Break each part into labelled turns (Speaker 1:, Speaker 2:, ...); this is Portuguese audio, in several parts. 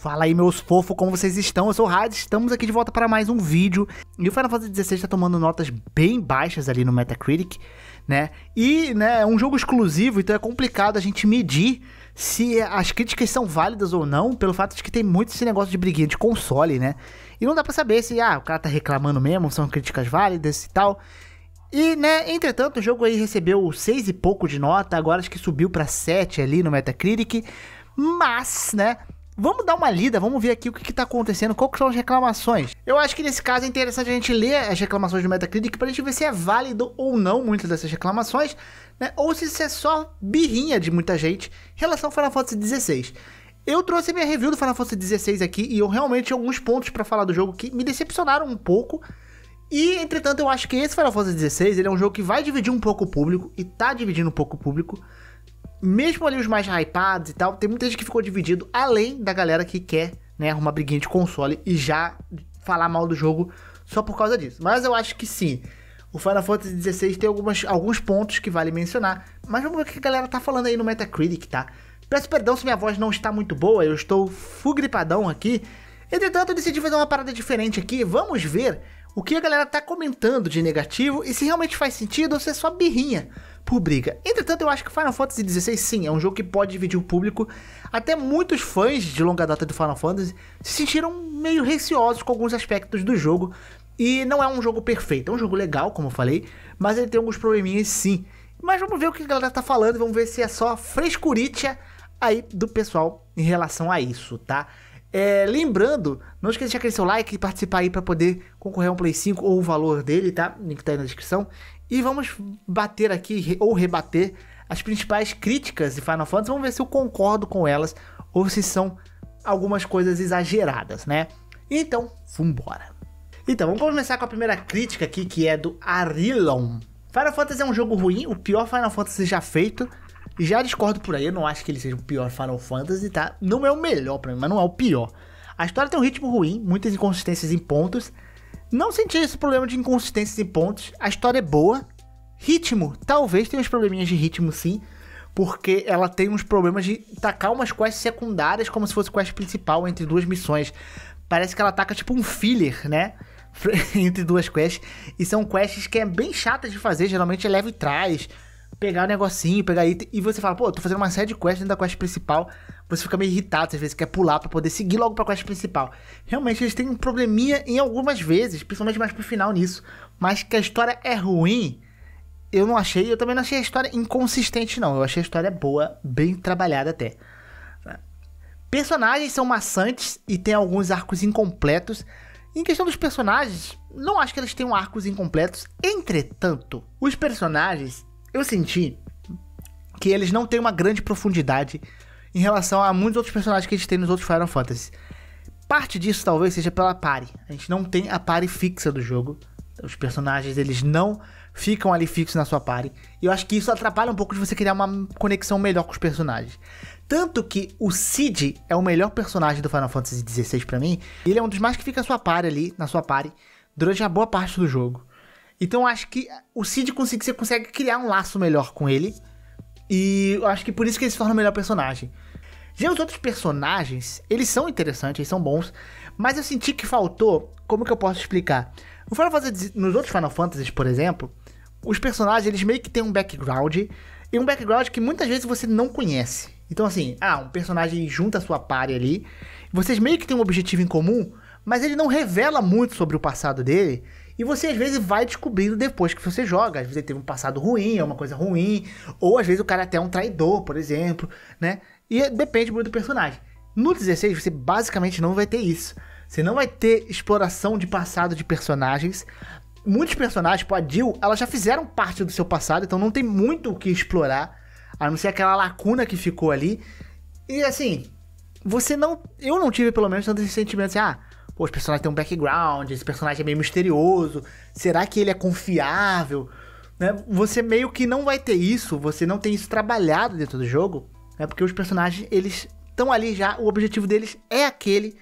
Speaker 1: Fala aí, meus fofos, como vocês estão? Eu sou o Hades, estamos aqui de volta para mais um vídeo. E o Final Fantasy XVI está tomando notas bem baixas ali no Metacritic, né? E, né, é um jogo exclusivo, então é complicado a gente medir se as críticas são válidas ou não, pelo fato de que tem muito esse negócio de briguinha de console, né? E não dá para saber se, ah, o cara tá reclamando mesmo, são críticas válidas e tal. E, né, entretanto, o jogo aí recebeu 6 e pouco de nota, agora acho que subiu para 7 ali no Metacritic, mas, né, Vamos dar uma lida, vamos ver aqui o que está acontecendo, qual são as reclamações. Eu acho que nesse caso é interessante a gente ler as reclamações do Metacritic para a gente ver se é válido ou não muitas dessas reclamações, né? Ou se isso é só birrinha de muita gente em relação ao Final Fantasy XVI. Eu trouxe minha review do Final Fantasy XVI aqui e eu realmente tinha alguns pontos para falar do jogo que me decepcionaram um pouco. E, entretanto, eu acho que esse Final Fantasy XVI ele é um jogo que vai dividir um pouco o público e está dividindo um pouco o público mesmo ali os mais hypados e tal, tem muita gente que ficou dividido, além da galera que quer, né, arrumar briguinha de console e já falar mal do jogo só por causa disso. Mas eu acho que sim. O Final Fantasy XVI tem algumas, alguns pontos que vale mencionar. Mas vamos ver o que a galera tá falando aí no Metacritic, tá? Peço perdão se minha voz não está muito boa, eu estou fugripadão aqui. Entretanto, eu decidi fazer uma parada diferente aqui. Vamos ver o que a galera tá comentando de negativo e se realmente faz sentido ou se é só birrinha por briga. Entretanto, eu acho que Final Fantasy XVI sim, é um jogo que pode dividir o público. Até muitos fãs de longa data do Final Fantasy se sentiram meio receosos com alguns aspectos do jogo. E não é um jogo perfeito, é um jogo legal, como eu falei, mas ele tem alguns probleminhas sim. Mas vamos ver o que a galera tá falando, vamos ver se é só frescurite aí do pessoal em relação a isso, tá? É, lembrando, não esqueça de deixar aquele seu like e participar aí para poder concorrer a um Play 5 ou o valor dele, tá? O link tá aí na descrição. E vamos bater aqui, ou rebater, as principais críticas de Final Fantasy. Vamos ver se eu concordo com elas ou se são algumas coisas exageradas, né? Então, vambora. Então, vamos começar com a primeira crítica aqui, que é do Arilon. Final Fantasy é um jogo ruim, o pior Final Fantasy já feito. Já discordo por aí, eu não acho que ele seja o pior Final Fantasy, tá? Não é o melhor pra mim, mas não é o pior. A história tem um ritmo ruim, muitas inconsistências em pontos. Não senti esse problema de inconsistências em pontos. A história é boa. Ritmo, talvez tenha uns probleminhas de ritmo sim, porque ela tem uns problemas de tacar umas quests secundárias como se fosse quest principal entre duas missões. Parece que ela taca tipo um filler, né? entre duas quests. E são quests que é bem chatas de fazer, geralmente é leve e traz pegar o negocinho, pegar item, e você fala, pô, tô fazendo uma série de quests dentro da quest principal, você fica meio irritado, às vezes quer pular para poder seguir logo pra quest principal. Realmente eles têm um probleminha em algumas vezes, principalmente mais pro final nisso, mas que a história é ruim, eu não achei, eu também não achei a história inconsistente não, eu achei a história boa, bem trabalhada até. Personagens são maçantes e tem alguns arcos incompletos, em questão dos personagens, não acho que eles tenham arcos incompletos. Entretanto, os personagens eu senti que eles não têm uma grande profundidade em relação a muitos outros personagens que a gente tem nos outros Final Fantasy. Parte disso talvez seja pela pare. A gente não tem a pare fixa do jogo. Os personagens eles não ficam ali fixos na sua pare. E eu acho que isso atrapalha um pouco de você criar uma conexão melhor com os personagens. Tanto que o Cid é o melhor personagem do Final Fantasy XVI para mim. Ele é um dos mais que fica na sua pare ali, na sua pare, durante a boa parte do jogo. Então acho que o Cid consegue, você consegue criar um laço melhor com ele. E eu acho que por isso que ele se torna o melhor personagem. Já os outros personagens, eles são interessantes, eles são bons, mas eu senti que faltou. Como que eu posso explicar? No Final Fantasy, nos outros Final Fantasies, por exemplo, os personagens eles meio que têm um background e um background que muitas vezes você não conhece. Então assim, ah, um personagem junta a sua pare ali, vocês meio que têm um objetivo em comum, mas ele não revela muito sobre o passado dele e você às vezes vai descobrindo depois que você joga. Às vezes ele teve um passado ruim, é uma coisa ruim, ou às vezes o cara é até é um traidor, por exemplo, né? E é, depende muito do personagem. No 16 você basicamente não vai ter isso. Você não vai ter exploração de passado de personagens. Muitos personagens, tipo a Jill, elas já fizeram parte do seu passado, então não tem muito o que explorar, a não ser aquela lacuna que ficou ali. E assim, você não. Eu não tive pelo menos tanto esse sentimento assim, ah, Pô, os personagens têm um background, esse personagem é meio misterioso. Será que ele é confiável? Né? Você meio que não vai ter isso, você não tem isso trabalhado dentro do jogo, né? porque os personagens, eles estão ali já, o objetivo deles é aquele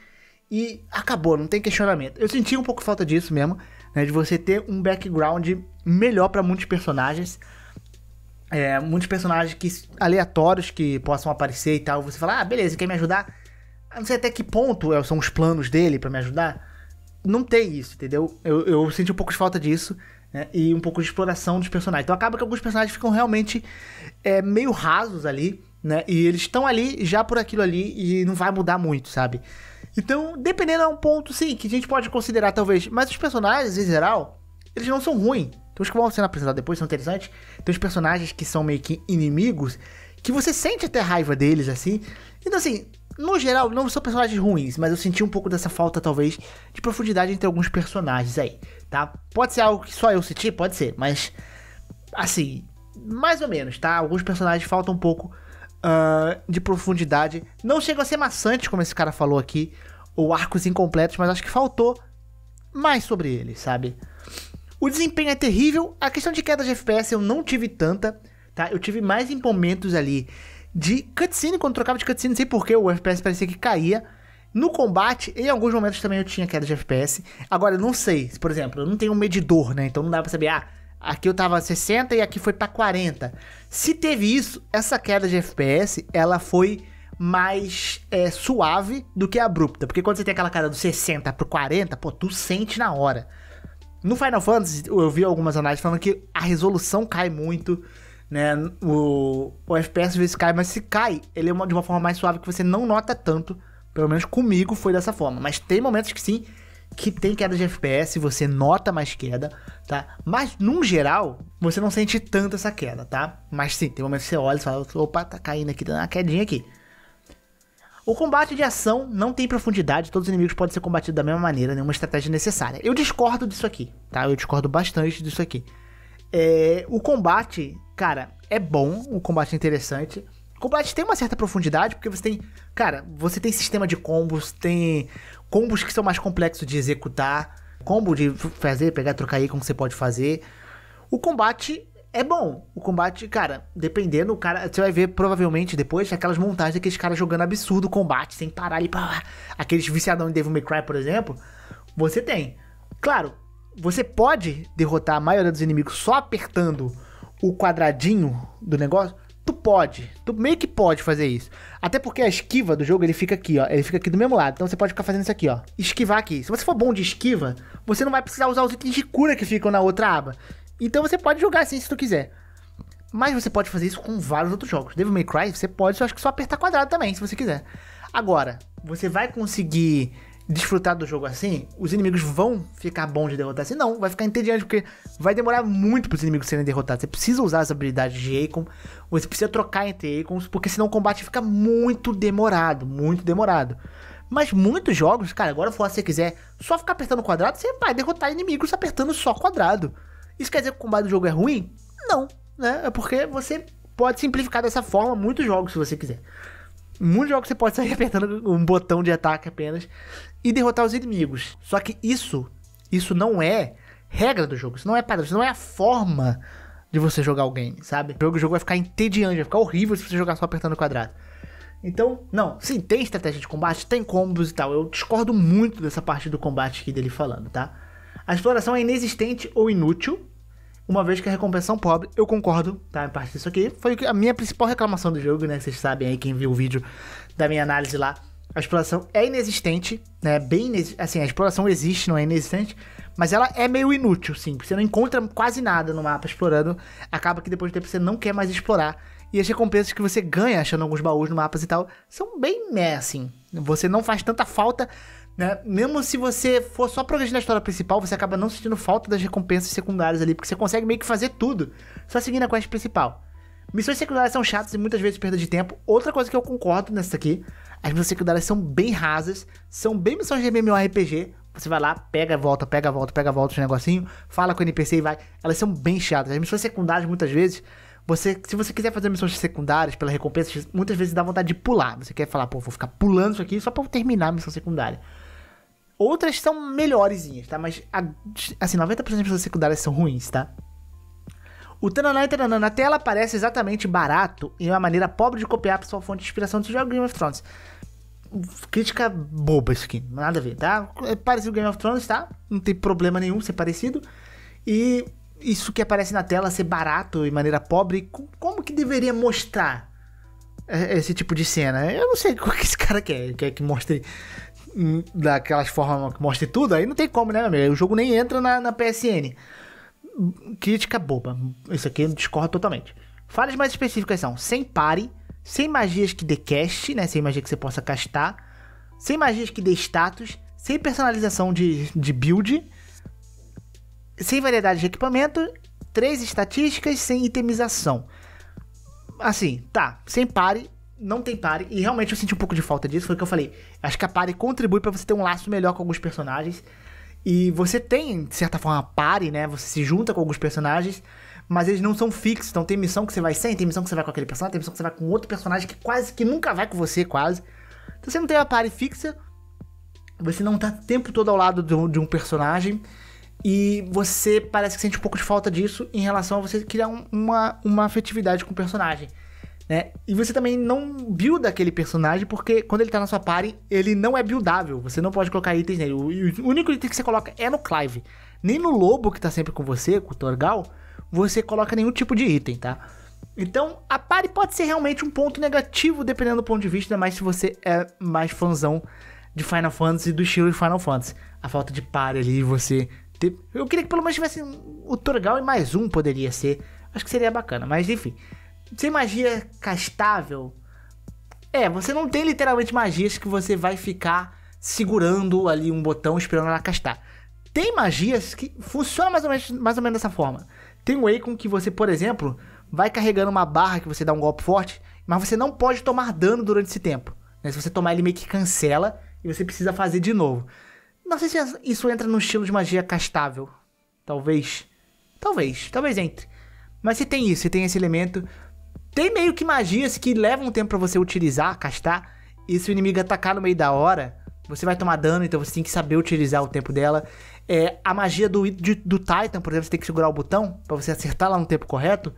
Speaker 1: e acabou, não tem questionamento. Eu senti um pouco falta disso mesmo, né? de você ter um background melhor para muitos personagens. É, muitos personagens que aleatórios que possam aparecer e tal, você fala, ah, beleza, quer me ajudar? não sei até que ponto é, são os planos dele para me ajudar. Não tem isso, entendeu? Eu, eu senti um pouco de falta disso. Né? E um pouco de exploração dos personagens. Então acaba que alguns personagens ficam realmente é, meio rasos ali. Né? E eles estão ali já por aquilo ali e não vai mudar muito, sabe? Então, dependendo é um ponto, sim, que a gente pode considerar talvez. Mas os personagens, em geral, eles não são ruins. Então, os que vão sendo apresentados depois são interessantes. Tem os personagens que são meio que inimigos, que você sente até raiva deles, assim. Então, assim, no geral, não são personagens ruins, mas eu senti um pouco dessa falta, talvez, de profundidade entre alguns personagens aí, tá? Pode ser algo que só eu senti, pode ser, mas. Assim, mais ou menos, tá? Alguns personagens faltam um pouco uh, de profundidade. Não chegam a ser maçantes, como esse cara falou aqui, ou arcos incompletos, mas acho que faltou mais sobre eles, sabe? O desempenho é terrível, a questão de queda de FPS eu não tive tanta, tá? Eu tive mais em momentos ali de cutscene, quando trocava de cutscene, não sei porquê, o FPS parecia que caía. No combate, em alguns momentos também eu tinha queda de FPS. Agora, eu não sei, por exemplo, eu não tenho um medidor, né? Então não dá pra saber, ah, aqui eu tava 60 e aqui foi para 40. Se teve isso, essa queda de FPS, ela foi mais é, suave do que abrupta. Porque quando você tem aquela queda do 60 pro 40, pô, tu sente na hora. No Final Fantasy, eu vi algumas análises falando que a resolução cai muito né? O, o FPS vezes cai, mas se cai, ele é uma, de uma forma mais suave que você não nota tanto. Pelo menos comigo foi dessa forma. Mas tem momentos que sim, que tem queda de FPS, você nota mais queda, tá? Mas, num geral, você não sente tanto essa queda, tá? Mas sim, tem momentos que você olha e fala, opa, tá caindo aqui, tá uma quedinha aqui. O combate de ação não tem profundidade, todos os inimigos podem ser combatidos da mesma maneira, nenhuma estratégia necessária. Eu discordo disso aqui, tá? Eu discordo bastante disso aqui. É, o combate, cara, é bom, o combate é interessante. O combate tem uma certa profundidade, porque você tem. Cara, você tem sistema de combos, tem combos que são mais complexos de executar, combo de fazer, pegar, trocar aí, como você pode fazer. O combate é bom. O combate, cara, dependendo, o cara. Você vai ver provavelmente depois aquelas montagens daqueles caras jogando absurdo combate, sem parar ali. Pá, aqueles viciadão em Devil May Cry, por exemplo. Você tem. Claro, você pode derrotar a maioria dos inimigos só apertando o quadradinho do negócio? Tu pode, tu meio que pode fazer isso. Até porque a esquiva do jogo ele fica aqui, ó. Ele fica aqui do mesmo lado. Então você pode ficar fazendo isso aqui, ó. Esquivar aqui. Se você for bom de esquiva, você não vai precisar usar os itens de cura que ficam na outra aba. Então você pode jogar assim se tu quiser. Mas você pode fazer isso com vários outros jogos. Devil May Cry, você pode, só acho que só apertar quadrado também, se você quiser. Agora, você vai conseguir desfrutar do jogo assim, os inimigos vão ficar bons de derrotar assim? Não, vai ficar entediante, porque vai demorar muito para os inimigos serem derrotados. Você precisa usar as habilidades de Akon, você precisa trocar entre Akons, porque senão o combate fica muito demorado, muito demorado. Mas muitos jogos, cara, agora se você quiser só ficar apertando quadrado, você vai derrotar inimigos apertando só quadrado. Isso quer dizer que o combate do jogo é ruim? Não, né? É porque você pode simplificar dessa forma muitos jogos se você quiser. Muitos jogos você pode sair apertando um botão de ataque apenas e derrotar os inimigos. Só que isso, isso não é regra do jogo, isso não é padrão, isso não é a forma de você jogar o game, sabe? O jogo, o jogo vai ficar entediante, vai ficar horrível se você jogar só apertando o quadrado. Então, não, sim, tem estratégia de combate, tem combos e tal. Eu discordo muito dessa parte do combate aqui dele falando, tá? A exploração é inexistente ou inútil, uma vez que a recompensa é um pobre, eu concordo, tá? Em parte disso aqui. Foi a minha principal reclamação do jogo, né? Vocês sabem aí, quem viu o vídeo da minha análise lá. A exploração é inexistente, né? Bem Assim, a exploração existe, não é inexistente. Mas ela é meio inútil, sim. Você não encontra quase nada no mapa explorando. Acaba que depois do tempo você não quer mais explorar. E as recompensas que você ganha achando alguns baús no mapas e tal são bem meh, assim. Você não faz tanta falta né? Mesmo se você for só progredindo na história principal, você acaba não sentindo falta das recompensas secundárias ali, porque você consegue meio que fazer tudo, só seguindo a quest principal. Missões secundárias são chatas e muitas vezes perda de tempo. Outra coisa que eu concordo nessa aqui, as missões secundárias são bem rasas, são bem missões de MMORPG. Você vai lá, pega, volta, pega, volta, pega, volta os negocinho, fala com o NPC e vai. Elas são bem chatas. As missões secundárias, muitas vezes, você, se você quiser fazer missões secundárias pela recompensa, muitas vezes dá vontade de pular. Você quer falar, pô, vou ficar pulando isso aqui só pra terminar a missão secundária. Outras são melhorezinhas, tá? Mas, a, assim, 90% das pessoas secundárias são ruins, tá? O Tananá e na tela parece exatamente barato e é uma maneira pobre de copiar a sua fonte de inspiração do jogo Game of Thrones. Crítica boba isso aqui, nada a ver, tá? É parecido Game of Thrones, tá? Não tem problema nenhum ser parecido. E isso que aparece na tela ser barato e maneira pobre, como que deveria mostrar é, esse tipo de cena? Eu não sei o que esse cara quer, quer que mostre daquelas formas que mostra tudo, aí não tem como, né, meu amigo? O jogo nem entra na, na PSN. Crítica boba. Isso aqui eu discordo totalmente. Falhas mais específicas são sem pare, sem magias que dê cast, né? Sem magia que você possa castar, sem magias que dê status, sem personalização de, de build, sem variedade de equipamento, três estatísticas sem itemização. Assim, tá, sem pare, não tem pare. E realmente eu senti um pouco de falta disso. Foi o que eu falei. Acho que a pare contribui para você ter um laço melhor com alguns personagens. E você tem, de certa forma, pare, né? Você se junta com alguns personagens. Mas eles não são fixos. Então tem missão que você vai sem, tem missão que você vai com aquele personagem, tem missão que você vai com outro personagem que quase que nunca vai com você, quase. Então você não tem uma pare fixa. Você não tá o tempo todo ao lado de um personagem. E você parece que sente um pouco de falta disso em relação a você criar um, uma, uma afetividade com o personagem né? E você também não builda aquele personagem, porque quando ele tá na sua party, ele não é buildável. Você não pode colocar itens nele. O, único item que você coloca é no Clive. Nem no Lobo, que tá sempre com você, com o Torgal, você coloca nenhum tipo de item, tá? Então, a party pode ser realmente um ponto negativo, dependendo do ponto de vista, mas se você é mais fãzão de Final Fantasy, do estilo de Final Fantasy. A falta de party ali, você... Ter... Eu queria que pelo menos tivesse o Torgal e mais um poderia ser. Acho que seria bacana, mas enfim sem magia castável, é, você não tem literalmente magias que você vai ficar segurando ali um botão esperando ela castar. Tem magias que funcionam mais ou menos, mais ou menos dessa forma. Tem um Akon que você, por exemplo, vai carregando uma barra que você dá um golpe forte, mas você não pode tomar dano durante esse tempo. Né? Se você tomar, ele meio que cancela e você precisa fazer de novo. Não sei se isso entra no estilo de magia castável. Talvez. Talvez. Talvez entre. Mas você tem isso, você tem esse elemento. Tem meio que magias que levam um tempo para você utilizar, castar. E se o inimigo atacar no meio da hora, você vai tomar dano, então você tem que saber utilizar o tempo dela. É, a magia do, de, do Titan, por exemplo, você tem que segurar o botão para você acertar lá no tempo correto.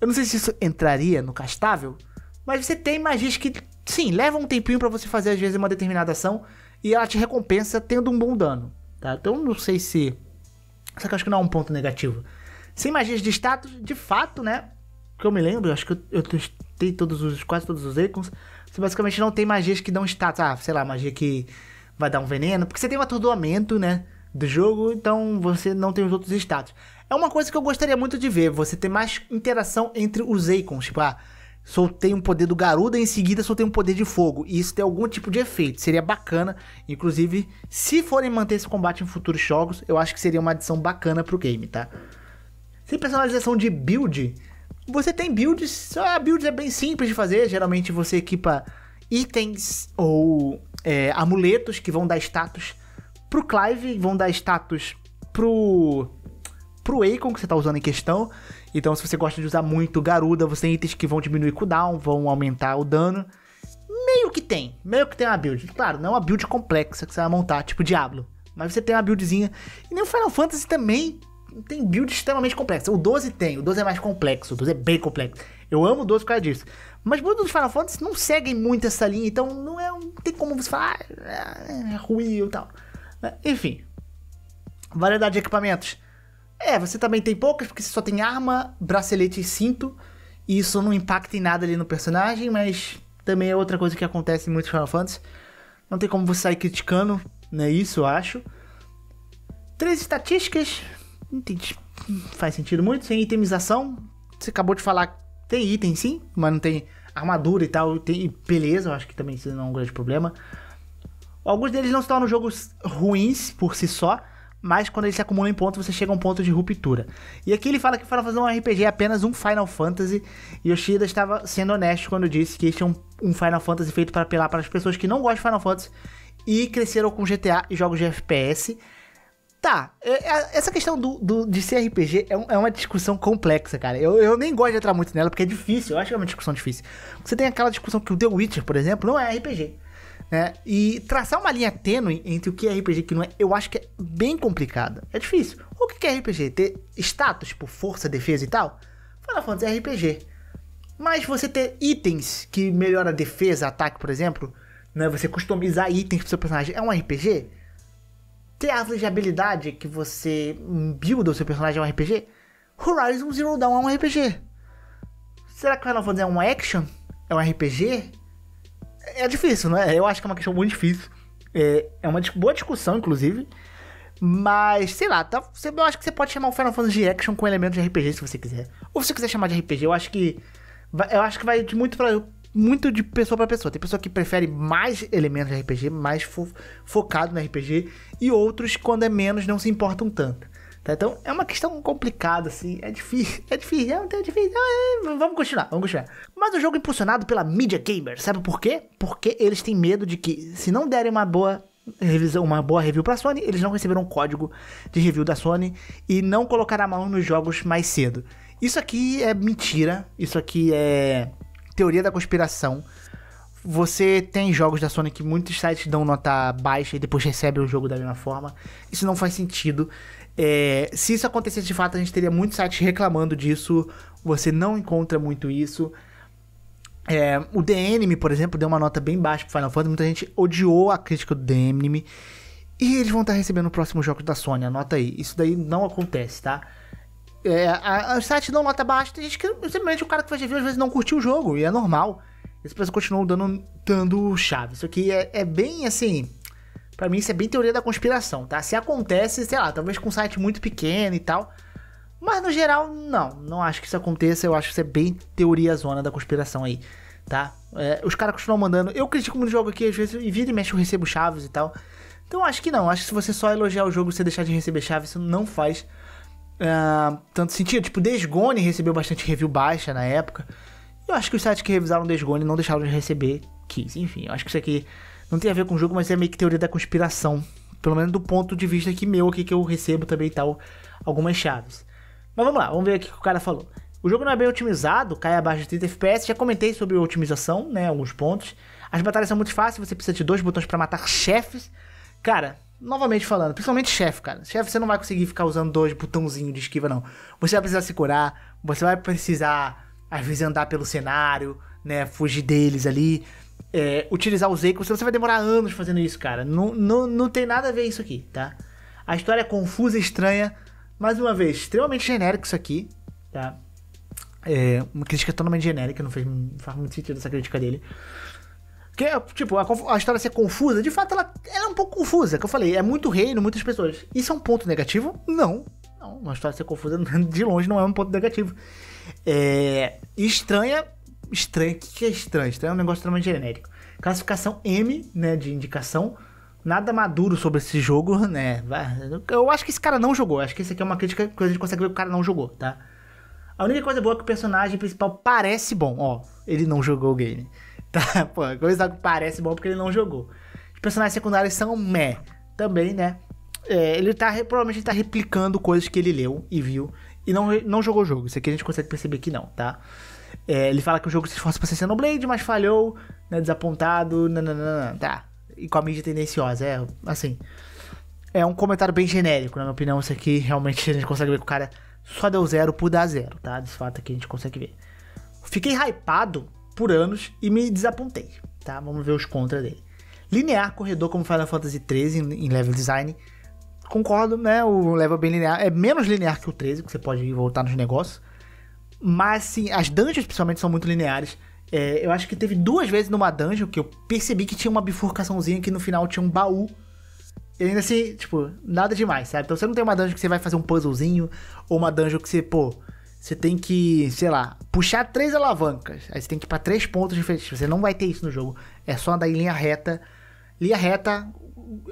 Speaker 1: Eu não sei se isso entraria no castável, mas você tem magias que, sim, levam um tempinho para você fazer às vezes uma determinada ação e ela te recompensa tendo um bom dano, tá? Então não sei se. Só que eu acho que não é um ponto negativo. Sem magias de status, de fato, né? que eu me lembro, acho que eu, eu testei todos os, quase todos os Icons. Você basicamente não tem magias que dão status. Ah, sei lá, magia que vai dar um veneno. Porque você tem um atordoamento, né? Do jogo, então você não tem os outros status. É uma coisa que eu gostaria muito de ver. Você ter mais interação entre os Icons. Tipo, ah, soltei um poder do Garuda e em seguida soltei um poder de fogo. E isso tem algum tipo de efeito. Seria bacana. Inclusive, se forem manter esse combate em futuros jogos, eu acho que seria uma adição bacana pro game, tá? Sem personalização de build, você tem builds, só a build é bem simples de fazer. Geralmente você equipa itens ou é, amuletos que vão dar status pro Clive, vão dar status pro pro Akon que você tá usando em questão. Então, se você gosta de usar muito Garuda, você tem itens que vão diminuir cooldown, vão aumentar o dano. Meio que tem, meio que tem uma build. Claro, não é uma build complexa que você vai montar, tipo Diablo. Mas você tem uma buildzinha. E nem o Final Fantasy também tem build extremamente complexa. O 12 tem, o 12 é mais complexo, o 12 é bem complexo. Eu amo o 12 por causa disso. Mas muitos dos Final Fantasy não seguem muito essa linha, então não é. Não tem como você falar. Ah, é, é ruim ou tal. Né? Enfim. Variedade de equipamentos. É, você também tem poucas, porque você só tem arma, bracelete e cinto. E isso não impacta em nada ali no personagem, mas também é outra coisa que acontece em muitos Final Fantasy. Não tem como você sair criticando, né? Isso, eu acho. Três estatísticas, faz sentido muito. Sem itemização, você acabou de falar tem item sim, mas não tem armadura e tal. Tem, beleza, eu acho que também isso não é um grande problema. Alguns deles não se tornam jogos ruins por si só, mas quando eles se acumulam em pontos, você chega a um ponto de ruptura. E aqui ele fala que para fazer é um RPG é apenas um Final Fantasy, e Yoshida estava sendo honesto quando disse que este é um, um Final Fantasy feito para apelar para as pessoas que não gostam de Final Fantasy e cresceram com GTA e jogos de FPS. Tá, é, é, essa questão do, do, de ser RPG é, um, é uma discussão complexa, cara. Eu, eu nem gosto de entrar muito nela, porque é difícil, eu acho que é uma discussão difícil. Você tem aquela discussão que o The Witcher, por exemplo, não é RPG. Né? E traçar uma linha tênue entre o que é RPG e o que não é, eu acho que é bem complicada. É difícil. O que é RPG? Ter status, tipo, força, defesa e tal? Final Fantasy é RPG. Mas você ter itens que melhora a defesa, ataque, por exemplo, né? Você customizar itens pro seu personagem é um RPG? ter a de habilidade que você builda o seu personagem é um RPG, Horizon Zero Dawn é um RPG. Será que o Final Fantasy é um action? É um RPG? É difícil, né? Eu acho que é uma questão muito difícil. É, é uma boa discussão, inclusive. Mas, sei lá, tá, eu acho que você pode chamar o Final Fantasy de action com elementos de RPG se você quiser. Ou se você quiser chamar de RPG, eu acho que. Eu acho que vai de muito pra, muito de pessoa para pessoa. Tem pessoa que prefere mais elementos de RPG, mais fo focado no RPG, e outros, quando é menos, não se importam tanto. Tá? Então é uma questão complicada, assim. É difícil, é difícil, é difícil. Ah, é, vamos continuar, vamos continuar. Mas o jogo é impulsionado pela media gamer, sabe por quê? Porque eles têm medo de que, se não derem uma boa revisão, uma boa review pra Sony, eles não receberam um código de review da Sony e não colocaram a mão nos jogos mais cedo. Isso aqui é mentira, isso aqui é teoria da conspiração. Você tem jogos da Sony que muitos sites dão nota baixa e depois recebem o jogo da mesma forma. Isso não faz sentido. É, se isso acontecesse de fato, a gente teria muitos sites reclamando disso. Você não encontra muito isso. É, o The Enemy, por exemplo, deu uma nota bem baixa pro Final Fantasy. Muita gente odiou a crítica do The Enemy. E eles vão estar recebendo o próximo jogo da Sony. Anota aí. Isso daí não acontece, tá? É, a, a, o site não nota baixa, tem gente que simplesmente o cara que faz review às vezes não curtiu o jogo, e é normal. Esse pessoal continuam dando, dando chave. Isso aqui é, é bem assim. para mim, isso é bem teoria da conspiração, tá? Se acontece, sei lá, talvez com um site muito pequeno e tal. Mas no geral, não. Não acho que isso aconteça. Eu acho que isso é bem teoria zona da conspiração aí, tá? É, os caras continuam mandando. Eu critico muito o jogo aqui, às vezes, e vira e mexe eu recebo chaves e tal. Então acho que não. Acho que se você só elogiar o jogo e você deixar de receber chaves, isso não faz uh, tanto sentido. Tipo, Desgone recebeu bastante review baixa na época. Eu acho que os sites que revisaram Desgone não deixaram de receber keys. Enfim, eu acho que isso aqui não tem a ver com o jogo, mas é meio que teoria da conspiração. Pelo menos do ponto de vista que meu aqui, que eu recebo também e tal, algumas chaves. Mas vamos lá, vamos ver aqui o que o cara falou. O jogo não é bem otimizado, cai abaixo de 30 FPS. Já comentei sobre otimização, né? Alguns pontos. As batalhas são muito fáceis, você precisa de dois botões para matar chefes. Cara, novamente falando, principalmente chefe, cara. Chefe, você não vai conseguir ficar usando dois botãozinhos de esquiva, não. Você vai precisar se curar, você vai precisar, às vezes, andar pelo cenário, né? Fugir deles ali. É, utilizar os ecos, você vai demorar anos fazendo isso, cara. Não, não, não tem nada a ver isso aqui, tá? A história é confusa, estranha. Mais uma vez, extremamente genérico isso aqui, tá? É, uma crítica totalmente genérica, não fez, não faz muito sentido essa crítica dele é, tipo, a, a, história ser confusa, de fato, ela, ela, é um pouco confusa, que eu falei, é muito reino, muitas pessoas. Isso é um ponto negativo? Não. Não, uma história ser confusa de longe não é um ponto negativo. É. Estranha. Estranha. O que é estranho? Estranho é um negócio extremamente genérico. Classificação M, né, de indicação. Nada maduro sobre esse jogo, né? Eu acho que esse cara não jogou. Acho que isso aqui é uma crítica que a gente consegue ver que o cara não jogou, tá? A única coisa boa é que o personagem principal parece bom. Ó, ele não jogou o game. Tá, pô, Goizago parece bom porque ele não jogou. Os personagens secundários são meh também, né? É, ele tá, provavelmente ele tá replicando coisas que ele leu e viu e não, não jogou o jogo. Isso aqui a gente consegue perceber que não, tá? É, ele fala que o jogo se esforça pra ser Xenoblade, mas falhou, né? Desapontado, nananana, tá. E com a mídia tendenciosa, é, assim. É um comentário bem genérico, na minha opinião. Isso aqui realmente a gente consegue ver que o cara só deu zero por dar zero, tá? Desse fato aqui a gente consegue ver. Fiquei hypado por anos e me desapontei, tá? Vamos ver os contras dele. Linear corredor como Final Fantasy 13 em, em level design. Concordo, né? O level bem linear é menos linear que o 13, que você pode voltar nos negócios. Mas sim, as dungeons principalmente são muito lineares. É, eu acho que teve duas vezes numa dungeon que eu percebi que tinha uma bifurcaçãozinha que no final tinha um baú. E ainda assim, tipo, nada demais, sabe? Então você não tem uma dungeon que você vai fazer um puzzlezinho, ou uma dungeon que você, pô, você tem que, sei lá, puxar três alavancas. Aí você tem que ir pra três pontos diferentes. Você não vai ter isso no jogo. É só andar em linha reta. Linha reta,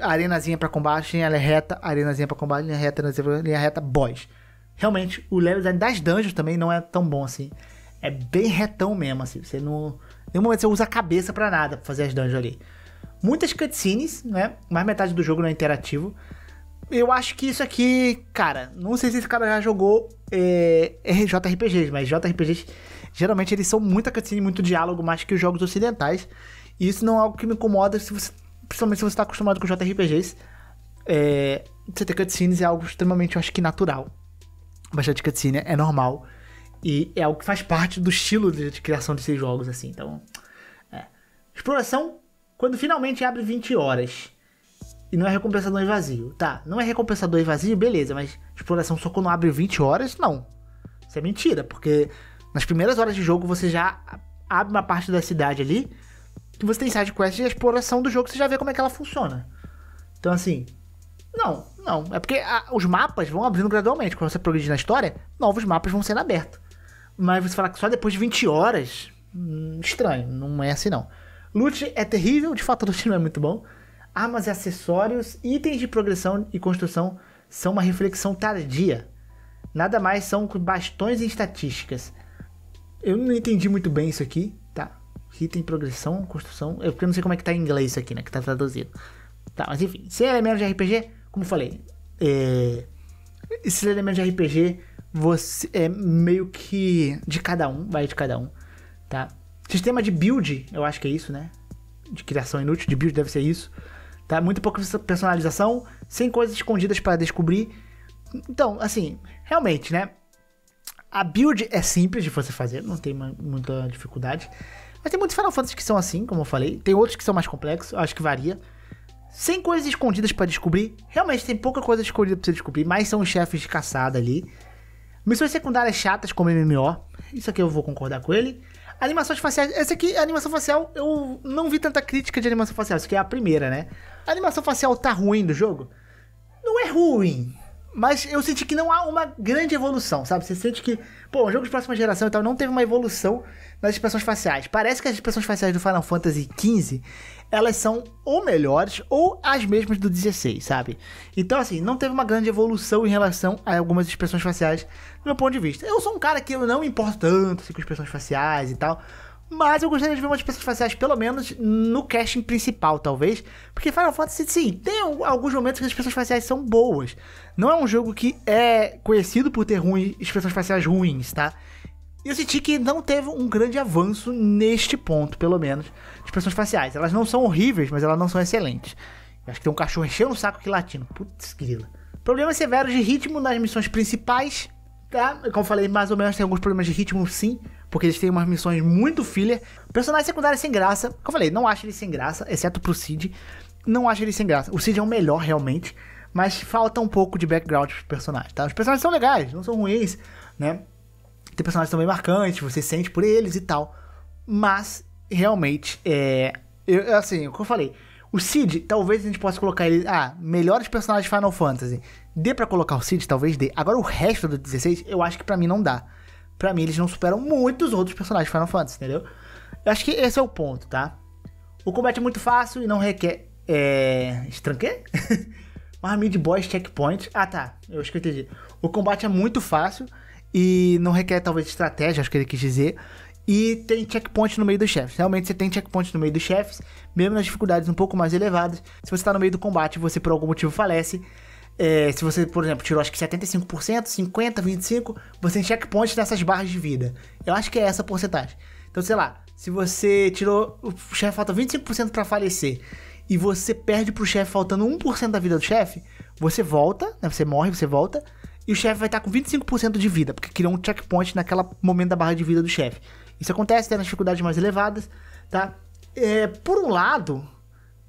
Speaker 1: arenazinha pra combate, linha reta, arenazinha pra combate, linha reta, linha reta, boss. Realmente, o level design das dungeons também não é tão bom assim. É bem retão mesmo, assim. Você não. nenhum momento você usa a cabeça para nada pra fazer as dungeons ali. Muitas cutscenes, né? Mais metade do jogo não é interativo eu acho que isso aqui, cara, não sei se esse cara já jogou é, é JRPGs, mas JRPGs geralmente eles são muita cutscene, muito diálogo, mais que os jogos ocidentais. E isso não é algo que me incomoda, se você, principalmente se você está acostumado com JRPGs. É, você ter cutscenes é algo extremamente, eu acho que natural. Bastante cutscene é normal. E é algo que faz parte do estilo de, de criação desses jogos, assim. Então, é. Exploração, quando finalmente abre 20 horas e não é recompensador em vazio. Tá, não é recompensador em vazio, beleza, mas exploração só quando abre 20 horas? Não. Isso é mentira, porque nas primeiras horas de jogo você já abre uma parte da cidade ali que você tem side quest e a exploração do jogo você já vê como é que ela funciona. Então assim, não, não, é porque a, ah, os mapas vão abrindo gradualmente, quando você progredir na história, novos mapas vão sendo abertos. Mas você falar que só depois de 20 horas, hum, estranho, não é assim não. Loot é terrível, de fato o loot não é muito bom. Armas e acessórios, itens de progressão e construção são uma reflexão tardia. Nada mais são bastões e estatísticas. Eu não entendi muito bem isso aqui, tá? Item, progressão, construção. Eu porque não sei como é que tá em inglês isso aqui, né? Que tá traduzido. Tá, mas enfim, sem elementos é de RPG, como falei, é... esses elementos é de RPG você é meio que de cada um, vai de cada um, tá? Sistema de build, eu acho que é isso, né? De criação inútil, de build deve ser isso. Tá? Muito pouca personalização, sem coisas escondidas para descobrir. Então, assim, realmente, né? A build é simples de você fazer, não tem muita dificuldade. Mas tem muitos Final Fantasy que são assim, como eu falei. Tem outros que são mais complexos, acho que varia. Sem coisas escondidas para descobrir. Realmente tem pouca coisa escondida pra você descobrir, mas são os chefes de caçada ali. Missões secundárias chatas como MMO. Isso aqui eu vou concordar com ele. Animações faciais. Essa aqui, animação facial, eu não vi tanta crítica de animação facial. Isso aqui é a primeira, né? A animação facial tá ruim do jogo? Não é ruim. Mas eu senti que não há uma grande evolução, sabe? Você sente que, pô, o jogo de próxima geração e tal não teve uma evolução nas expressões faciais. Parece que as expressões faciais do Final Fantasy XV, elas são ou melhores ou as mesmas do 16, sabe? Então, assim, não teve uma grande evolução em relação a algumas expressões faciais, do meu ponto de vista. Eu sou um cara que eu não me importo tanto assim, com expressões faciais e tal. Mas eu gostaria de ver umas pessoas faciais, pelo menos no casting principal, talvez. Porque Final Fantasy, sim, tem alguns momentos que as pessoas faciais são boas. Não é um jogo que é conhecido por ter ruim, expressões faciais ruins, tá? Eu senti que não teve um grande avanço neste ponto, pelo menos, de expressões faciais. Elas não são horríveis, mas elas não são excelentes. Eu acho que tem um cachorro enchendo o saco aqui latindo Putz, grila. Problemas severos de ritmo nas missões principais, tá? Como falei, mais ou menos tem alguns problemas de ritmo, sim porque eles têm umas missões muito filler. Personagens secundários sem graça. Como eu falei, não acho eles sem graça, exceto pro Cid. Não acho eles sem graça. O Cid é o melhor, realmente. Mas falta um pouco de background pros personagens, tá? Os personagens são legais, não são ruins, né? Tem personagens também marcantes, você sente por eles e tal. Mas, realmente, é. Eu, assim, o que eu falei. O Cid, talvez a gente possa colocar ele. Ah, melhores personagens de Final Fantasy. Dê pra colocar o Cid? Talvez dê. Agora o resto do 16, eu acho que para mim não dá para mim, eles não superam muitos outros personagens de Final Fantasy, entendeu? Eu acho que esse é o ponto, tá? O combate é muito fácil e não requer. É. Estranquei? Uma mid-boss checkpoint. Ah, tá. Eu acho que eu entendi. O combate é muito fácil e não requer, talvez, estratégia, acho que ele quis dizer. E tem checkpoint no meio dos chefes. Realmente você tem checkpoint no meio dos chefes, mesmo nas dificuldades um pouco mais elevadas. Se você está no meio do combate e você por algum motivo falece, é, se você, por exemplo, tirou acho que 75%, 50%, 25%, você tem checkpoint nessas barras de vida. Eu acho que é essa porcentagem. Então, sei lá, se você tirou. O chefe falta 25% para falecer e você perde pro chefe faltando 1% da vida do chefe, você volta, né? Você morre, você volta. E o chefe vai estar tá com 25% de vida, porque criou um checkpoint naquela momento da barra de vida do chefe. Isso acontece até nas dificuldades mais elevadas, tá? É, por um lado,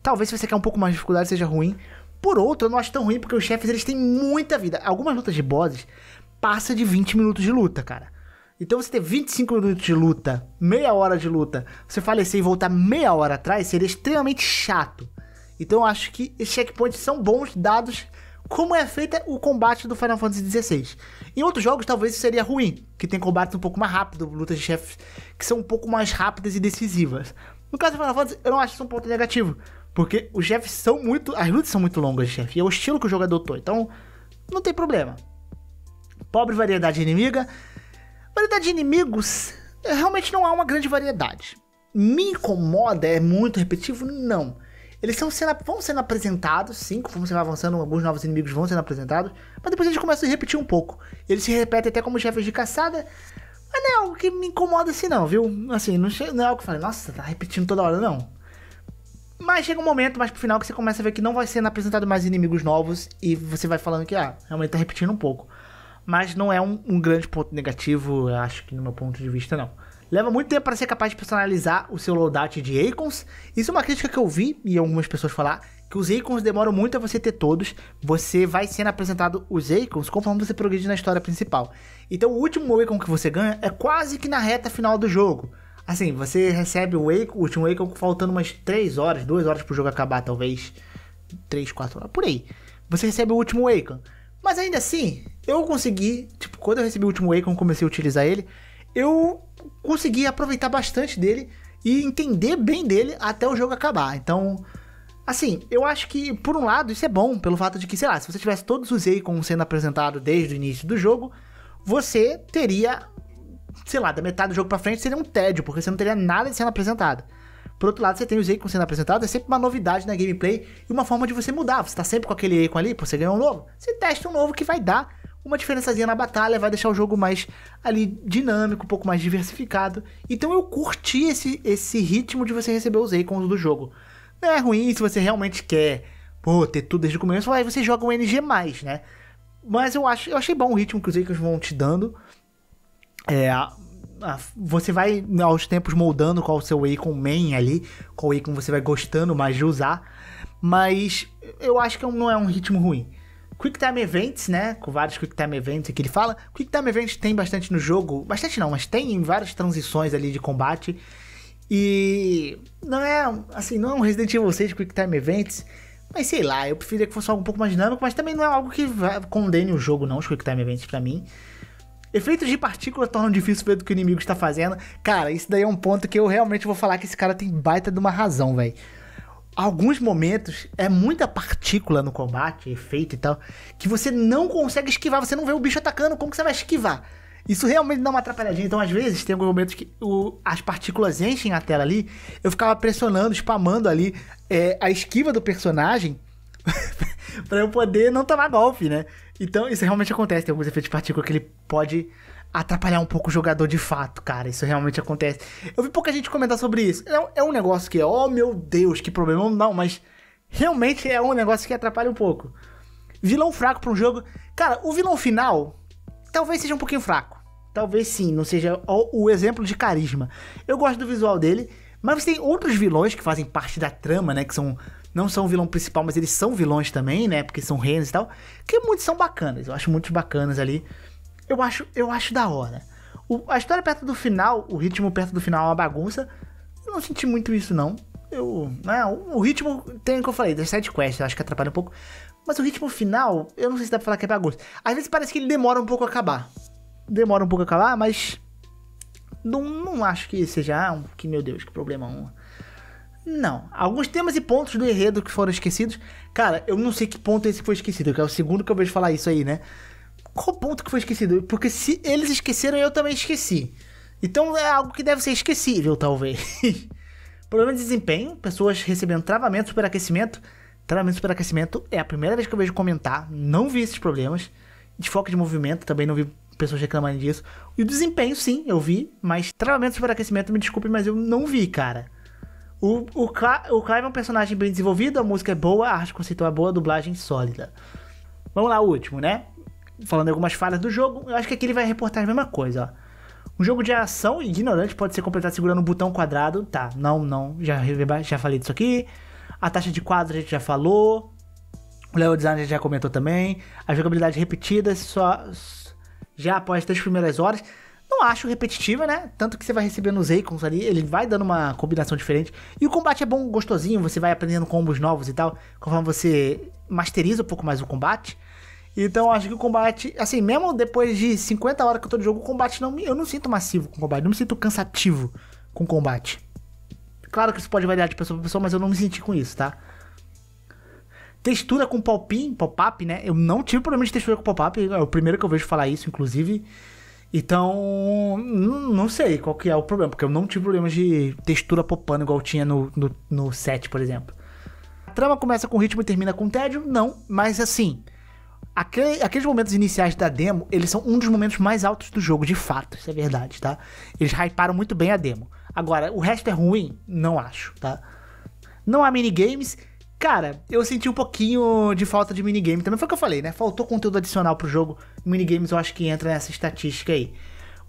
Speaker 1: talvez se você quer um pouco mais de dificuldade seja ruim, por outro, eu não acho tão ruim porque os chefes eles têm muita vida. Algumas lutas de bosses passa de 20 minutos de luta, cara. Então você ter 25 minutos de luta, meia hora de luta, você falecer e voltar meia hora atrás seria extremamente chato. Então eu acho que esses checkpoints são bons dados como é feita o combate do Final Fantasy XVI. Em outros jogos talvez isso seria ruim, que tem combates um pouco mais rápido, lutas de chefes que são um pouco mais rápidas e decisivas. No caso do Final Fantasy, eu não acho isso um ponto negativo, porque os chefes são muito. As lutas são muito longas, chefe. E é o estilo que o jogador adotou. Então, não tem problema. Pobre variedade inimiga. Variedade de inimigos. É, realmente não há uma grande variedade. Me incomoda, é muito repetitivo? Não. Eles são sendo, vão sendo apresentados, sim, conforme você vai avançando, alguns novos inimigos vão sendo apresentados, mas depois eles começam a repetir um pouco. Eles se repetem até como chefes de caçada, mas não é algo que me incomoda assim não, viu? Assim, não, não é algo que eu falei, nossa, tá repetindo toda hora, não. Mas chega um momento mais pro final que você começa a ver que não vai sendo apresentado mais inimigos novos e você vai falando que, ah, realmente tá repetindo um pouco. Mas não é um, um grande ponto negativo, acho que no meu ponto de vista, não. Leva muito tempo para ser capaz de personalizar o seu loadout de Acons. Isso é uma crítica que eu vi e algumas pessoas falar que os Acons demoram muito a você ter todos. Você vai sendo apresentado os Acons conforme você progride na história principal. Então o último Acon que você ganha é quase que na reta final do jogo. Assim, você recebe o, o último Wake faltando umas 3 horas, 2 horas pro jogo acabar, talvez. 3, 4 horas, por aí. Você recebe o último Wacom. Mas ainda assim, eu consegui. Tipo, quando eu recebi o último e comecei a utilizar ele. Eu consegui aproveitar bastante dele e entender bem dele até o jogo acabar. Então, assim, eu acho que, por um lado, isso é bom, pelo fato de que, sei lá, se você tivesse todos os Akon sendo apresentados desde o início do jogo, você teria sei lá, da metade do jogo pra frente seria um tédio, porque você não teria nada de sendo apresentado. Por outro lado, você tem os Akon sendo apresentados, é sempre uma novidade na gameplay e uma forma de você mudar. Você tá sempre com aquele Akon ali, pô, você ganhou um novo, você testa um novo que vai dar uma diferençazinha na batalha, vai deixar o jogo mais ali dinâmico, um pouco mais diversificado. Então eu curti esse, esse ritmo de você receber os Akons do jogo. Não é ruim se você realmente quer, pô, ter tudo desde o começo, aí você joga um NG+, né? Mas eu, acho, eu achei bom o ritmo que os Akons vão te dando. É, você vai aos tempos moldando qual o seu Akon main ali, qual Akon você vai gostando mais de usar, mas eu acho que é não é um ritmo ruim. Quick Time Events, né? Com vários Quick Time Events que ele fala. Quick Time Events tem bastante no jogo, bastante não, mas tem várias transições ali de combate. E não é, assim, não é um Resident Evil 6 Quick Time Events, mas sei lá, eu preferia que fosse algo um pouco mais dinâmico, mas também não é algo que condene o jogo não, os Quick Time Events para mim. Efeitos de partícula tornam difícil ver do que o inimigo está fazendo. Cara, isso daí é um ponto que eu realmente vou falar que esse cara tem baita de uma razão, velho. Alguns momentos é muita partícula no combate, efeito e tal, que você não consegue esquivar, você não vê o bicho atacando, como que você vai esquivar? Isso realmente dá uma atrapalhadinha. Então, às vezes, tem alguns momentos que o, as partículas enchem a tela ali. Eu ficava pressionando, spamando ali é, a esquiva do personagem para eu poder não tomar golpe, né? Então, isso realmente acontece. Tem alguns efeitos de partícula que ele pode atrapalhar um pouco o jogador de fato, cara. Isso realmente acontece. Eu vi pouca gente comentar sobre isso. É, é um negócio que, oh meu Deus, que problema. Não, mas realmente é um negócio que atrapalha um pouco. Vilão fraco para um jogo. Cara, o vilão final talvez seja um pouquinho fraco. Talvez sim, não seja o, o exemplo de carisma. Eu gosto do visual dele, mas você tem outros vilões que fazem parte da trama, né? Que são não são o vilão principal, mas eles são vilões também, né? Porque são reinos e tal. Que muitos são bacanas, eu acho muitos bacanas ali. Eu acho, eu acho da hora. O, a história perto do final, o ritmo perto do final é uma bagunça. Eu não senti muito isso, não. Eu, né, o, o ritmo tem o que eu falei, das side quests, acho que atrapalha um pouco. Mas o ritmo final, eu não sei se dá pra falar que é bagunça. Às vezes parece que ele demora um pouco a acabar. Demora um pouco a acabar, mas. Não, não acho que seja. Ah, que meu Deus, que problema. Não. Alguns temas e pontos do enredo que foram esquecidos. Cara, eu não sei que ponto esse foi esquecido, que é o segundo que eu vejo falar isso aí, né? Qual ponto que foi esquecido? Porque se eles esqueceram, eu também esqueci. Então é algo que deve ser esquecível, talvez. Problema de desempenho, pessoas recebendo travamento, superaquecimento. Travamento, superaquecimento é a primeira vez que eu vejo comentar. Não vi esses problemas. foco de movimento, também não vi pessoas reclamarem disso. E o desempenho, sim, eu vi. Mas travamento, superaquecimento, me desculpe, mas eu não vi, cara. O, o, o Clive é um personagem bem desenvolvido, a música é boa, a arte conceitual é boa, a dublagem sólida. Vamos lá, o último, né? Falando algumas falhas do jogo, eu acho que aqui ele vai reportar a mesma coisa, ó. Um jogo de ação ignorante pode ser completado segurando um botão quadrado. Tá, não, não, já, já falei disso aqui. A taxa de quadro a gente já falou. O level design a gente já comentou também. A jogabilidade repetida só já após as três primeiras horas. Não acho repetitiva, né? Tanto que você vai recebendo os icons ali, ele vai dando uma combinação diferente. E o combate é bom, gostosinho, você vai aprendendo combos novos e tal, conforme você masteriza um pouco mais o combate. Então acho que o combate, assim, mesmo depois de 50 horas que eu tô de jogo, o combate não Eu não sinto massivo com o combate, não me sinto cansativo com o combate. Claro que isso pode variar de pessoa pra pessoa, mas eu não me senti com isso, tá? Textura com pop pop-up, né? Eu não tive problema de textura com pop-up, é o primeiro que eu vejo falar isso, inclusive. Então, não sei qual que é o problema, porque eu não tive problemas de textura popando igual tinha no, no, no por exemplo. A trama começa com ritmo e termina com tédio? Não, mas assim, aquele, aqueles momentos iniciais da demo, eles são um dos momentos mais altos do jogo, de fato, isso é verdade, tá? Eles hyparam muito bem a demo. Agora, o resto é ruim? Não acho, tá? Não há minigames, Cara, eu senti um pouquinho de falta de minigame. Também foi o que eu falei, né? Faltou conteúdo adicional pro jogo. Minigames eu acho que entra nessa estatística aí.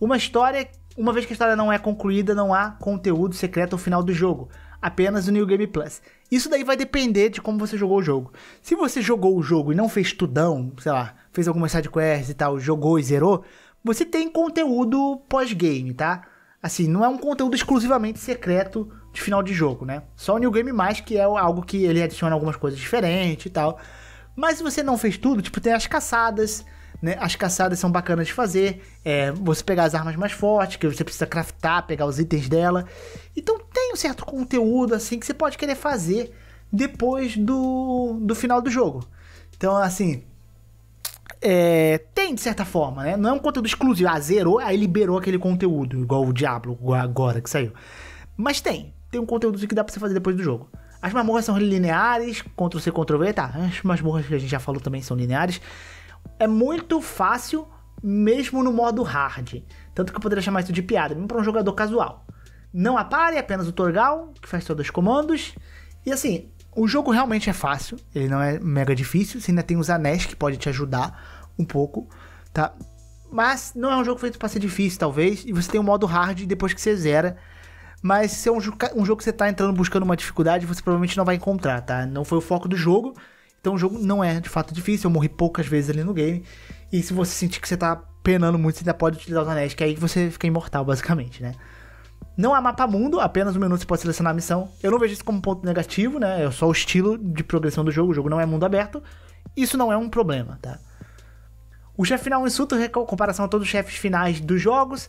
Speaker 1: Uma história, uma vez que a história não é concluída, não há conteúdo secreto ao final do jogo. Apenas o New Game Plus. Isso daí vai depender de como você jogou o jogo. Se você jogou o jogo e não fez tudão, sei lá, fez algumas sidequests e tal, jogou e zerou, você tem conteúdo pós-game, tá? Assim, não é um conteúdo exclusivamente secreto de final de jogo, né? Só o New Game Mais, que é algo que ele adiciona algumas coisas diferentes e tal. Mas se você não fez tudo, tipo, tem as caçadas, né? As caçadas são bacanas de fazer. É, você pegar as armas mais fortes, que você precisa craftar, pegar os itens dela. Então tem um certo conteúdo, assim, que você pode querer fazer depois do, do final do jogo. Então, assim, é, tem de certa forma, né? Não é um conteúdo exclusivo. Ah, zerou, aí liberou aquele conteúdo, igual o Diablo agora que saiu. Mas tem tem um conteúdo que dá pra você fazer depois do jogo. As masmorras são lineares, Ctrl C, Ctrl V, tá. As masmorras que a gente já falou também são lineares. É muito fácil, mesmo no modo hard. Tanto que eu poderia chamar isso de piada, mesmo pra um jogador casual. Não apare, apenas o Torgal, que faz todos os comandos. E assim, o jogo realmente é fácil, ele não é mega difícil. Você ainda tem os anéis que pode te ajudar um pouco, tá? Mas não é um jogo feito para ser difícil, talvez. E você tem o um modo hard depois que você zera. Mas se é um, um jogo que você tá entrando buscando uma dificuldade, você provavelmente não vai encontrar, tá? Não foi o foco do jogo. Então o jogo não é de fato difícil. Eu morri poucas vezes ali no game. E se você sentir que você tá penando muito, você ainda pode utilizar os anéis, que aí você fica imortal, basicamente, né? Não há mapa mundo, apenas um minuto você pode selecionar a missão. Eu não vejo isso como ponto negativo, né? É só o estilo de progressão do jogo. O jogo não é mundo aberto. Isso não é um problema, tá? O chefe final é um insulto em comparação a todos os chefes finais dos jogos.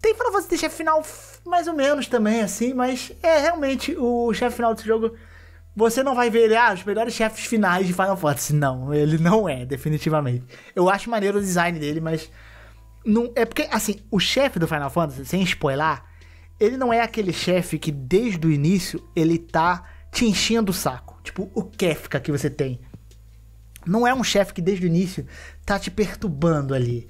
Speaker 1: Tem Final Fantasy tem chefe final mais ou menos também, assim, mas é realmente o chefe final desse jogo. Você não vai ver ele, ah, os melhores chefes finais de Final Fantasy. Não, ele não é, definitivamente. Eu acho maneiro o design dele, mas. Não, é porque, assim, o chefe do Final Fantasy, sem spoiler, ele não é aquele chefe que desde o início ele tá te enchendo o saco. Tipo, o Kefka que você tem. Não é um chefe que desde o início tá te perturbando ali.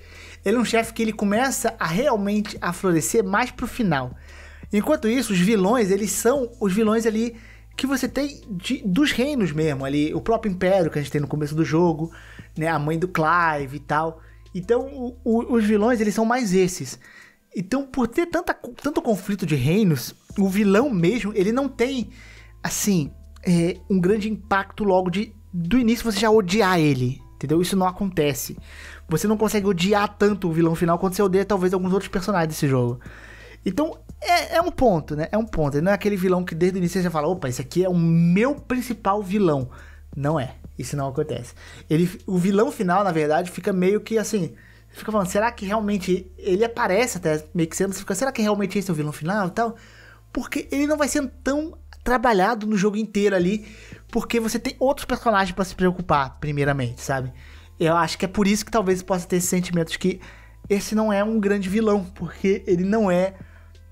Speaker 1: Ele é um chefe que ele começa a realmente a florescer mais pro final. Enquanto isso, os vilões, eles são os vilões ali que você tem de, dos reinos mesmo, ali, o próprio Império que a gente tem no começo do jogo, né, a mãe do Clive e tal. Então, o, o, os vilões, eles são mais esses. Então, por ter tanta, tanto conflito de reinos, o vilão mesmo, ele não tem, assim, é, um grande impacto logo de, do início você já odiar ele, entendeu? Isso não acontece. Você não consegue odiar tanto o vilão final quanto você odeia talvez alguns outros personagens desse jogo. Então, é, é um ponto, né? É um ponto. Ele não é aquele vilão que desde o início você fala, opa, esse aqui é o meu principal vilão. Não é. Isso não acontece. Ele, o vilão final, na verdade, fica meio que assim. Fica falando, será que realmente. Ele aparece até meio que sendo. Você fica, será que realmente esse é o vilão final e tal? Porque ele não vai sendo tão trabalhado no jogo inteiro ali. Porque você tem outros personagens para se preocupar, primeiramente, sabe? Eu acho que é por isso que talvez possa ter esse sentimento de que esse não é um grande vilão, porque ele não é.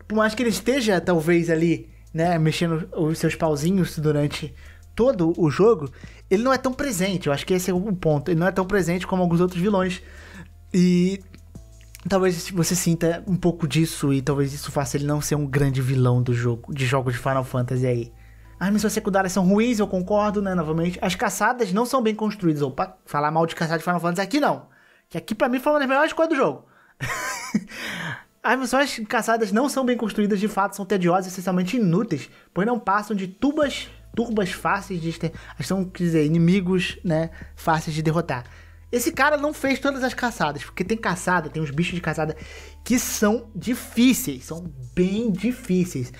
Speaker 1: Por mais que ele esteja, talvez, ali, né, mexendo os seus pauzinhos durante todo o jogo, ele não é tão presente. Eu acho que esse é o ponto. Ele não é tão presente como alguns outros vilões. E talvez você sinta um pouco disso, e talvez isso faça ele não ser um grande vilão do jogo, de jogos de Final Fantasy aí. As missões secundárias são ruins, eu concordo, né? Novamente. As caçadas não são bem construídas. Opa, falar mal de caçada de Final Fantasy aqui não. Que aqui para mim foi uma das melhores coisas do jogo. As missões caçadas não são bem construídas, de fato, são tediosas e essencialmente inúteis, pois não passam de tubas, turbas fáceis de. são, quer dizer, inimigos, né? Fáceis de derrotar. Esse cara não fez todas as caçadas, porque tem caçada, tem uns bichos de caçada que são difíceis, são bem difíceis.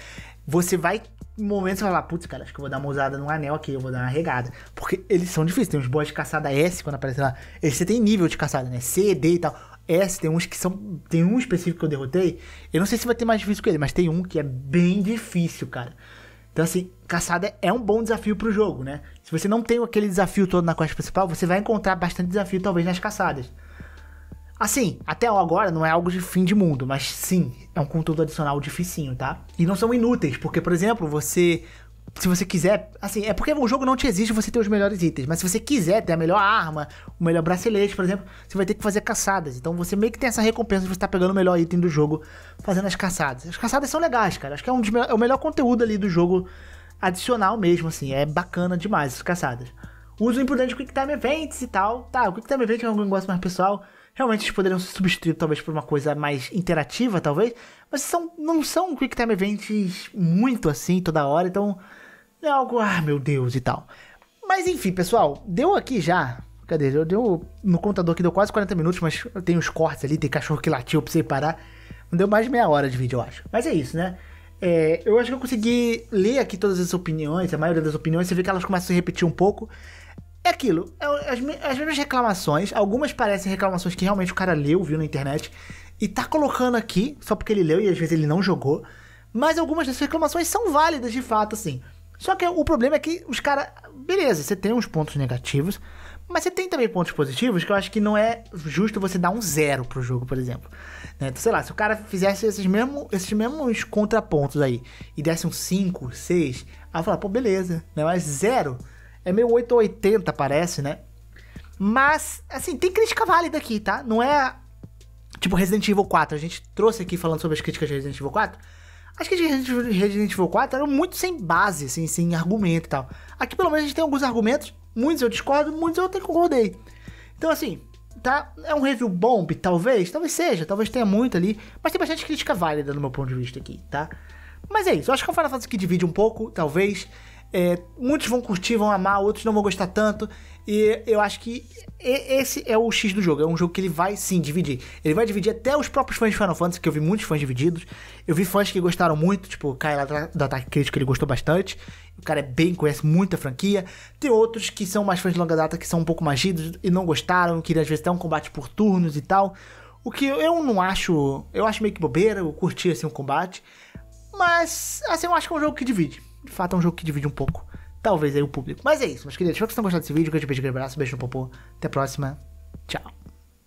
Speaker 1: Você vai momentos você falar putz, cara, acho que eu vou dar uma usada num anel aqui, eu vou dar uma regada. Porque eles são difíceis. Tem uns boss de caçada S, quando aparece lá. Eles, você tem nível de caçada, né? C, D e tal. S, tem uns que são. Tem um específico que eu derrotei. Eu não sei se vai ter mais difícil que ele, mas tem um que é bem difícil, cara. Então, assim, caçada é um bom desafio pro jogo, né? Se você não tem aquele desafio todo na quest principal, você vai encontrar bastante desafio, talvez, nas caçadas. Assim, até agora não é algo de fim de mundo, mas sim, é um conteúdo adicional dificinho, tá? E não são inúteis, porque, por exemplo, você. Se você quiser, assim, é porque o jogo não te exige você ter os melhores itens, mas se você quiser ter a melhor arma, o melhor bracelete, por exemplo, você vai ter que fazer caçadas. Então você meio que tem essa recompensa de você estar tá pegando o melhor item do jogo fazendo as caçadas. As caçadas são legais, cara. Acho que é, um é o melhor conteúdo ali do jogo adicional mesmo, assim. É bacana demais as caçadas. Uso imprudente Quick Time Events e tal. Tá, o Quick Time Event é um negócio mais pessoal Realmente eles poderiam ser substituídos talvez por uma coisa mais interativa, talvez. Mas são, não são Quick Time Events muito assim, toda hora, então é algo, ah, meu Deus e tal. Mas enfim, pessoal, deu aqui já. Cadê? Eu deu no contador que deu quase 40 minutos, mas tem uns cortes ali, tem cachorro que latiu pra você parar. Não deu mais de meia hora de vídeo, eu acho. Mas é isso, né? É, eu acho que eu consegui ler aqui todas as opiniões, a maioria das opiniões, você vê que elas começam a se repetir um pouco é aquilo. É as, as mesmas reclamações, algumas parecem reclamações que realmente o cara leu, viu na internet, e tá colocando aqui, só porque ele leu e às vezes ele não jogou. Mas algumas dessas reclamações são válidas de fato, assim. Só que o problema é que os caras. Beleza, você tem uns pontos negativos, mas você tem também pontos positivos que eu acho que não é justo você dar um zero pro jogo, por exemplo. Né? Então, sei lá, se o cara fizesse esses, mesmo, esses mesmos contrapontos aí e desse um 5, 6, aí eu falar, ah, pô, beleza, né? Mas zero é meio 880, parece, né? Mas, assim, tem crítica válida aqui, tá? Não é tipo Resident Evil 4. A gente trouxe aqui falando sobre as críticas de Resident Evil 4. As críticas de Resident Evil 4 eram muito sem base, assim, sem argumento e tal. Aqui, pelo menos, a gente tem alguns argumentos. Muitos eu discordo, muitos eu até concordei. Então, assim, tá? É um review bomb, talvez? Talvez seja, talvez tenha muito ali. Mas tem bastante crítica válida no meu ponto de vista aqui, tá? Mas é isso, eu acho que a é Final Fantasy que divide um pouco, talvez. É, muitos vão curtir, vão amar, outros não vão gostar tanto. E eu acho que esse é o X do jogo. É um jogo que ele vai sim dividir. Ele vai dividir até os próprios fãs de Final Fantasy, que eu vi muitos fãs divididos. Eu vi fãs que gostaram muito, tipo o Kai do Ataque Crítico, ele gostou bastante. O cara é bem, conhece muita franquia. Tem outros que são mais fãs de longa data, que são um pouco mais e não gostaram, que às vezes tem um combate por turnos e tal. O que eu não acho. Eu acho meio que bobeira, eu curti assim o um combate. Mas, assim, eu acho que é um jogo que divide de fato é um jogo que divide um pouco, talvez aí o público. Mas é isso, meus queridos. Espero que vocês tenham gostado desse vídeo. Que eu te beijo, grande abraço, beijo no popô. Até a próxima. Tchau.